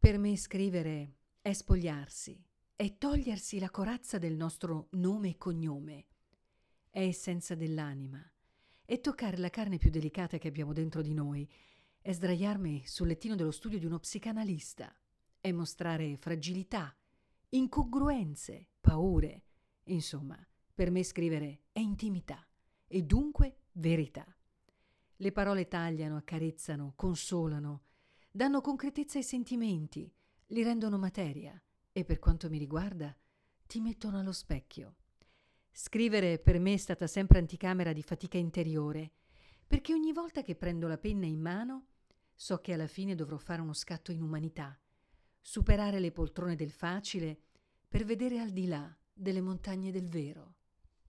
Per me scrivere è spogliarsi, è togliersi la corazza del nostro nome e cognome, è essenza dell'anima, è toccare la carne più delicata che abbiamo dentro di noi, è sdraiarmi sul lettino dello studio di uno psicanalista, è mostrare fragilità, incongruenze, paure. Insomma, per me scrivere è intimità e dunque verità. Le parole tagliano, accarezzano, consolano, danno concretezza ai sentimenti, li rendono materia e per quanto mi riguarda ti mettono allo specchio. Scrivere per me è stata sempre anticamera di fatica interiore, perché ogni volta che prendo la penna in mano so che alla fine dovrò fare uno scatto in umanità, superare le poltrone del facile per vedere al di là delle montagne del vero.